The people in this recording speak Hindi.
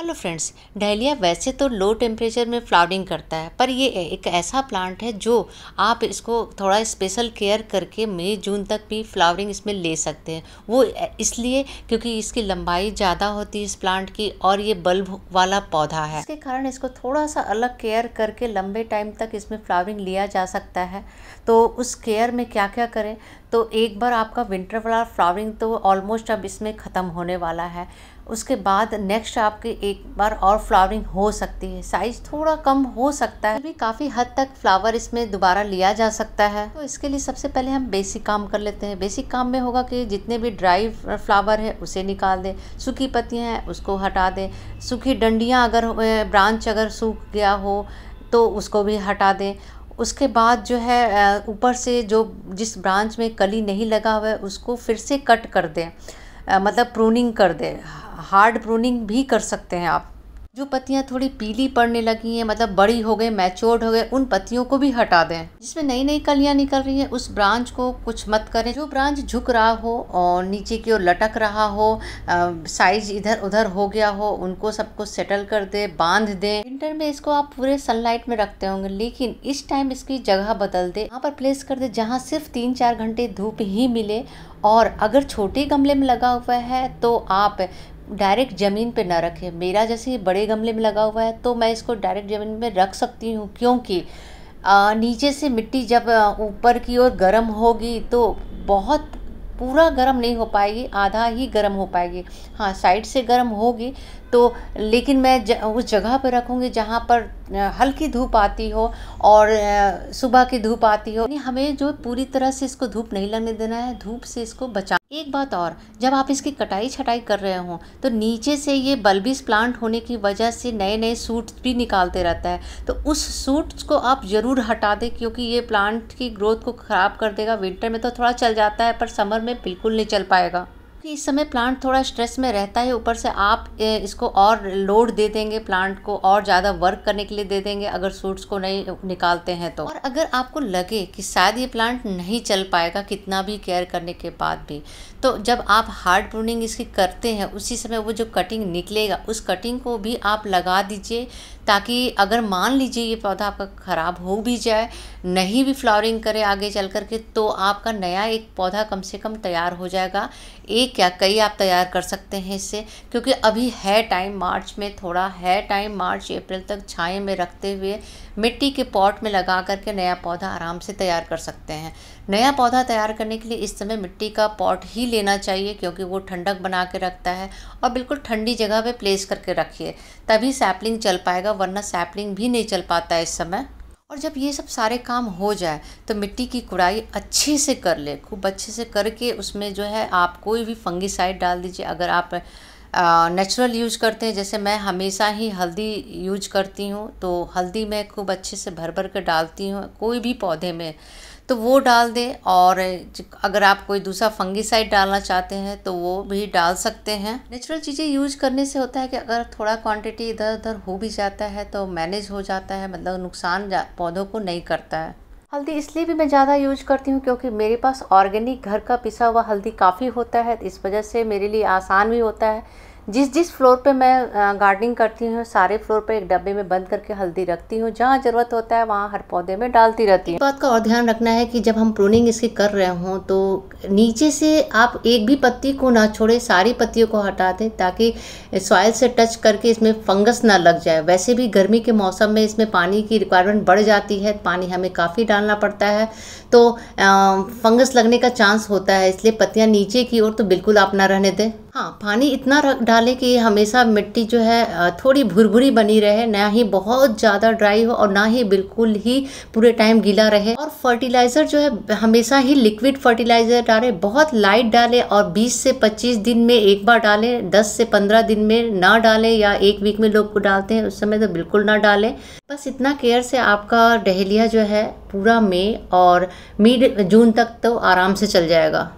हेलो फ्रेंड्स डहलिया वैसे तो लो टेम्परेचर में फ्लावरिंग करता है पर ये एक ऐसा प्लांट है जो आप इसको थोड़ा स्पेशल केयर करके मई जून तक भी फ्लावरिंग इसमें ले सकते हैं वो इसलिए क्योंकि इसकी लंबाई ज़्यादा होती है इस प्लांट की और ये बल्ब वाला पौधा है इसके कारण इसको थोड़ा सा अलग केयर करके लंबे टाइम तक इसमें फ्लावरिंग लिया जा सकता है तो उस केयर में क्या क्या करें तो एक बार आपका विंटर वाला फ्लावरिंग तो ऑलमोस्ट अब इसमें ख़त्म होने वाला है उसके बाद नेक्स्ट आपके एक बार और फ्लावरिंग हो सकती है साइज़ थोड़ा कम हो सकता है भी काफ़ी हद तक फ्लावर इसमें दोबारा लिया जा सकता है तो इसके लिए सबसे पहले हम बेसिक काम कर लेते हैं बेसिक काम में होगा कि जितने भी ड्राई फ्लावर है उसे निकाल दें सूखी पत्तियाँ हैं उसको हटा दें सूखी डंडियाँ अगर ब्रांच अगर सूख गया हो तो उसको भी हटा दें उसके बाद जो है ऊपर से जो जिस ब्रांच में कली नहीं लगा हुआ है उसको फिर से कट कर दें मतलब प्रूनिंग कर दें हार्ड प्रूनिंग भी कर सकते हैं आप जो पत्तियां थोड़ी पीली पड़ने लगी हैं मतलब बड़ी हो गई मैच्योर्ड हो गए उन पत्तियों को भी हटा दें जिसमें नई नई कलियां निकल रही हैं उस ब्रांच को कुछ मत करें जो ब्रांच झुक रहा हो और नीचे की ओर लटक रहा हो साइज इधर उधर हो गया हो उनको सबको सेटल कर दे बांध दें विंटर में इसको आप पूरे सनलाइट में रखते होंगे लेकिन इस टाइम इसकी जगह बदल दे यहाँ पर प्लेस कर दे जहाँ सिर्फ तीन चार घंटे धूप ही मिले और अगर छोटे गमले में लगा हुआ है तो आप डायरेक्ट ज़मीन पे ना रखें मेरा जैसे बड़े गमले में लगा हुआ है तो मैं इसको डायरेक्ट ज़मीन में रख सकती हूँ क्योंकि आ, नीचे से मिट्टी जब ऊपर की ओर गर्म होगी तो बहुत पूरा गर्म नहीं हो पाएगी आधा ही गर्म हो पाएगी हाँ साइड से गर्म होगी तो लेकिन मैं ज, उस जगह पर रखूँगी जहाँ पर हल्की धूप आती हो और सुबह की धूप आती हो हमें जो पूरी तरह से इसको धूप नहीं लगने देना है धूप से इसको बचा एक बात और जब आप इसकी कटाई छटाई कर रहे हो तो नीचे से ये बल्बिस प्लांट होने की वजह से नए नए सूट भी निकालते रहता है तो उस सूट्स को आप ज़रूर हटा दें क्योंकि ये प्लांट की ग्रोथ को ख़राब कर देगा विंटर में तो थोड़ा चल जाता है पर समर में बिल्कुल नहीं चल पाएगा क्योंकि इस समय प्लांट थोड़ा स्ट्रेस में रहता है ऊपर से आप इसको और लोड दे देंगे प्लांट को और ज़्यादा वर्क करने के लिए दे देंगे अगर सूट्स को नहीं निकालते हैं तो और अगर आपको लगे कि शायद ये प्लांट नहीं चल पाएगा कितना भी केयर करने के बाद भी तो जब आप हार्ड प्रूनिंग इसकी करते हैं उसी समय वो जो कटिंग निकलेगा उस कटिंग को भी आप लगा दीजिए ताकि अगर मान लीजिए ये पौधा आपका ख़राब हो भी जाए नहीं भी फ्लावरिंग करे आगे चल कर के तो आपका नया एक पौधा कम से कम तैयार हो जाएगा एक या कई आप तैयार कर सकते हैं इससे क्योंकि अभी है टाइम मार्च में थोड़ा है टाइम मार्च अप्रैल तक छाए में रखते हुए मिट्टी के पॉट में लगा करके नया पौधा आराम से तैयार कर सकते हैं नया पौधा तैयार करने के लिए इस समय मिट्टी का पॉट ही लेना चाहिए क्योंकि वो ठंडक बना के रखता है और बिल्कुल ठंडी जगह पे प्लेस करके रखिए तभी सैपलिंग चल पाएगा वरना सैपलिंग भी नहीं चल पाता इस समय और जब ये सब सारे काम हो जाए तो मिट्टी की कुड़ाई अच्छे से कर ले खूब अच्छे से करके उसमें जो है आप कोई भी फंगीसाइड डाल दीजिए अगर आप नेचुरल यूज करते हैं जैसे मैं हमेशा ही हल्दी यूज करती हूँ तो हल्दी मैं खूब अच्छे से भर भर कर डालती हूँ कोई भी पौधे में तो वो डाल दें और अगर आप कोई दूसरा फंगीसाइड डालना चाहते हैं तो वो भी डाल सकते हैं नेचुरल चीज़ें यूज करने से होता है कि अगर थोड़ा क्वांटिटी इधर उधर हो भी जाता है तो मैनेज हो जाता है मतलब नुकसान पौधों को नहीं करता है हल्दी इसलिए भी मैं ज़्यादा यूज करती हूँ क्योंकि मेरे पास ऑर्गेनिक घर का पिसा हुआ हल्दी काफ़ी होता है इस वजह से मेरे लिए आसान भी होता है जिस जिस फ्लोर पे मैं गार्डनिंग करती हूँ सारे फ्लोर पे एक डब्बे में बंद करके हल्दी रखती हूँ जहाँ ज़रूरत होता है वहाँ हर पौधे में डालती रहती हूँ इस बात का और ध्यान रखना है कि जब हम प्रूनिंग इसकी कर रहे हों तो नीचे से आप एक भी पत्ती को ना छोड़े सारी पत्तियों को हटा दें ताकि सॉइल से टच करके इसमें फंगस ना लग जाए वैसे भी गर्मी के मौसम में इसमें पानी की रिक्वायरमेंट बढ़ जाती है पानी हमें काफ़ी डालना पड़ता है तो फंगस लगने का चांस होता है इसलिए पत्तियाँ नीचे की ओर तो बिल्कुल आप ना रहने दें हाँ पानी इतना रख डालें कि हमेशा मिट्टी जो है थोड़ी भुरभुरी बनी रहे ना ही बहुत ज़्यादा ड्राई हो और ना ही बिल्कुल ही पूरे टाइम गीला रहे और फर्टिलाइज़र जो है हमेशा ही लिक्विड फर्टिलाइज़र डालें बहुत लाइट डालें और 20 से 25 दिन में एक बार डालें 10 से 15 दिन में ना डालें या एक वीक में लोग को डालते हैं उस समय तो बिल्कुल ना डालें बस इतना केयर से आपका डहलिया जो है पूरा मई और मिड जून तक तो आराम से चल जाएगा